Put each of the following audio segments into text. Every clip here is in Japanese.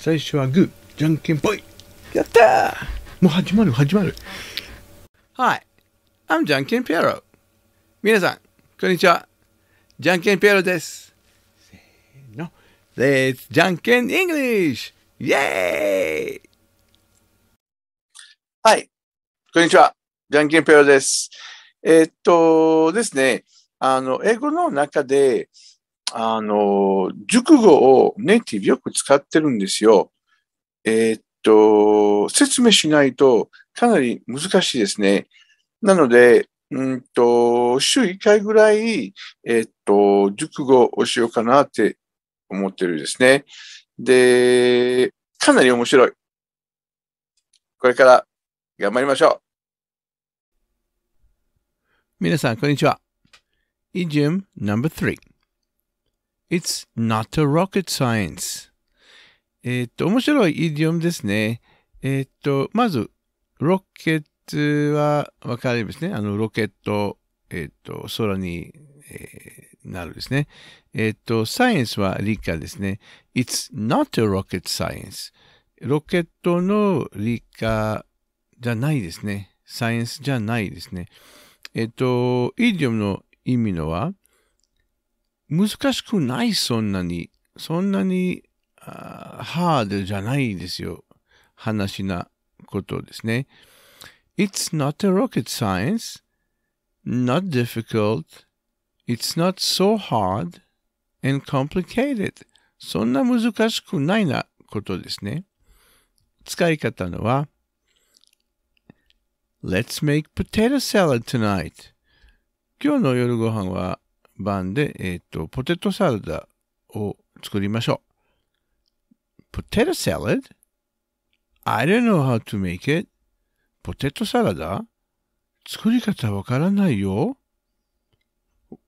最初はグー、じゃんけんぽい。やったーもう始まる、始まる。Hi, I'm じゃんけんピアロ。皆さん、こんにちは。じゃんけんピアロです。せーの。Let's じゃんけん English! イェーイはい、こんにちは。じゃんけんピアロです。えー、っとですね、あの、英語の中で、あの、熟語をネイティブよく使ってるんですよ。えー、っと、説明しないとかなり難しいですね。なので、うんと、週1回ぐらい、えー、っと、熟語をしようかなって思ってるですね。で、かなり面白い。これから頑張りましょう。皆さん、こんにちは。イジム No.3 It's not a rocket science. えっと、面白いイディオムですね。えっと、まず、ロケットはわかりますね。あの、ロケット、えっと、空に、えー、なるですね。えっと、サイエンスは理科ですね。It's not a rocket science. ロケットの理科じゃないですね。サイエンスじゃないですね。えっと、イディオムの意味のは、難しくない、そんなに。そんなに、ハードじゃないですよ。話なことですね。It's not a rocket science, not difficult, it's not so hard and complicated. そんな難しくないなことですね。使い方のは、Let's make potato salad tonight. 今日の夜ご飯は版で、えっ、ー、と、ポテトサラダを作りましょう。Potato salad? I don't know how to make it. ポテトサラダ作り方わからないよ。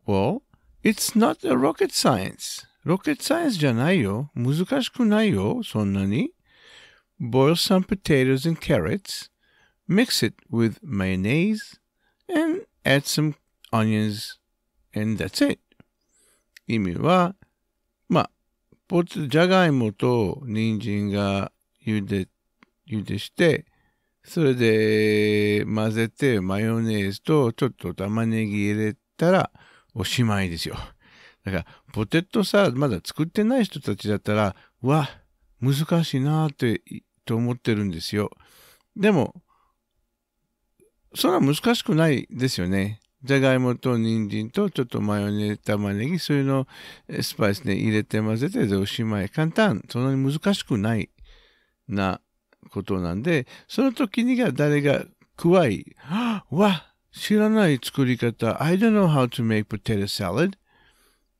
Well, it's not a rocket science. ロケットサイエンスじゃないよ。難しくないよ、そんなに。Boil some potatoes and carrots. Mix it with mayonnaise and add some onions and that's it. 意味は、まあ、ポツ、じゃがいもと人参が茹で、茹でして、それで混ぜてマヨネーズとちょっと玉ねぎ入れたらおしまいですよ。だからポテトサラダまだ作ってない人たちだったら、わ、難しいなーってと思ってるんですよ。でも、そんな難しくないですよね。じゃがいもと人参とちょっとマヨネーズ玉ねぎそういうのスパイスね入れて混ぜてでおしまい簡単そんなに難しくないなことなんでその時には誰が怖い わ知らない作り方 I don't know how to make potato salad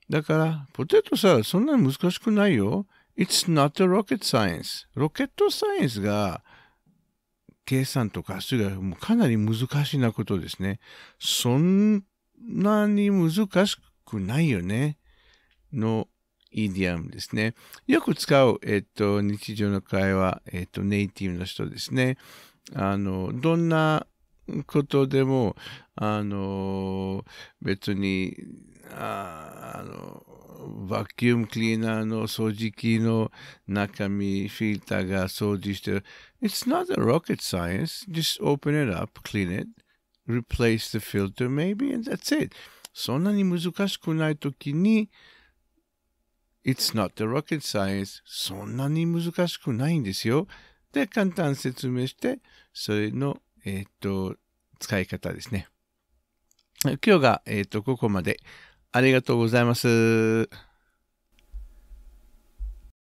だからポテトサラダそんなに難しくないよ It's not a rocket science ロケットサイエンスが計算とか数学もかなり難しいなことですね。そんなに難しくないよね。のイディアムですね。よく使う、えっと、日常の会話、えっと、ネイティブの人ですね。あの、どんなことでも、あの、別に、ああの、バキュームクリーナーの掃除機の中身、フィルターが掃除してる。It's not a rocket science. Just open it up, clean it, replace the filter maybe, and that's it. そんなに難しくないときに、It's not a rocket science. そんなに難しくないんですよ。で、簡単説明して、それの、えっ、と、使い方ですね。今日が、えっ、と、ここまで。ありがとうございます。